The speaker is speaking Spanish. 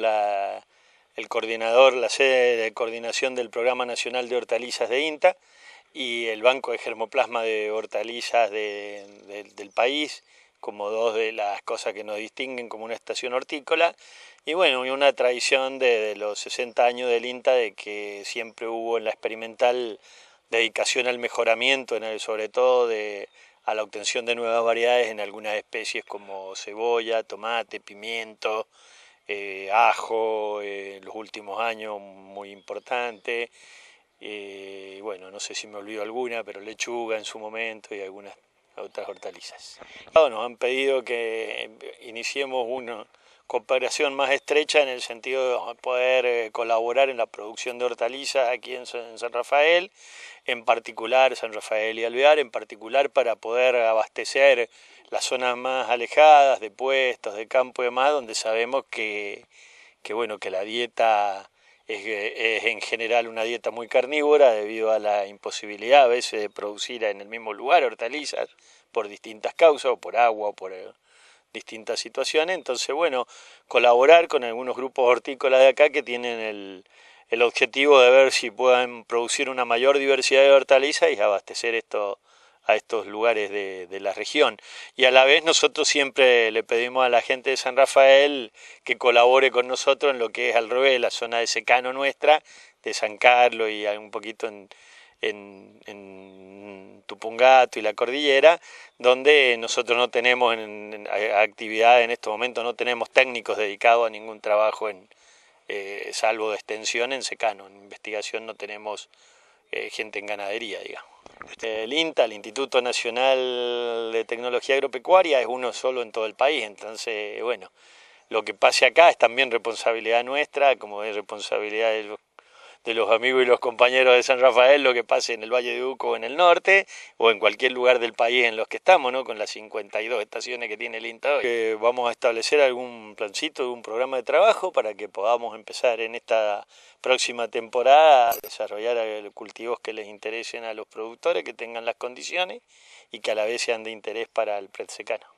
La, el coordinador, la sede de coordinación del Programa Nacional de Hortalizas de INTA y el Banco de Germoplasma de Hortalizas del país, como dos de las cosas que nos distinguen como una estación hortícola. Y bueno, una tradición de, los 60 años del INTA de que siempre hubo en la experimental dedicación al mejoramiento, sobre todo de, a la obtención de nuevas variedades en algunas especies como cebolla, tomate, pimiento, eh, ajo en eh, los últimos años muy importante, eh, y bueno, no sé si me olvido alguna, pero lechuga en su momento y algunas otras hortalizas. Nos han pedido que iniciemos uno, cooperación más estrecha en el sentido de poder eh, colaborar en la producción de hortalizas aquí en, San Rafael, en particular San Rafael y Alvear, en particular para poder abastecer las zonas más alejadas de puestos, de campo y demás, donde sabemos que, que bueno, que la dieta es, es, en general una dieta muy carnívora debido a la imposibilidad a veces de producir en el mismo lugar hortalizas por distintas causas, o por agua, o por distintas situaciones. Entonces, bueno, colaborar con algunos grupos hortícolas de acá que tienen el, el objetivo de ver si pueden producir una mayor diversidad de hortalizas y abastecer esto a estos lugares de, de, la región. Y a la vez nosotros siempre le pedimos a la gente de San Rafael que colabore con nosotros en lo que es al revés, la zona de secano nuestra, de San Carlos y un poquito en, en, Tupungato y la cordillera, donde nosotros no tenemos en, actividad en estos momentos, no tenemos técnicos dedicados a ningún trabajo, en, eh, salvo de extensión en secano. En investigación no tenemos eh, gente en ganadería, digamos. El INTA, el Instituto Nacional de Tecnología Agropecuaria, es uno solo en todo el país, entonces, bueno, lo que pase acá es también responsabilidad nuestra, como es responsabilidad de los de los amigos y los compañeros de San Rafael lo que pase en el Valle de Uco en el norte o en cualquier lugar del país en los que estamos, ¿no? Con las 52 estaciones que tiene el INTA hoy. Que eh, vamos a establecer algún plancito, un programa de trabajo para que podamos empezar en esta próxima temporada a desarrollar cultivos que les interesen a los productores, que tengan las condiciones y que a la vez sean de interés para el secano.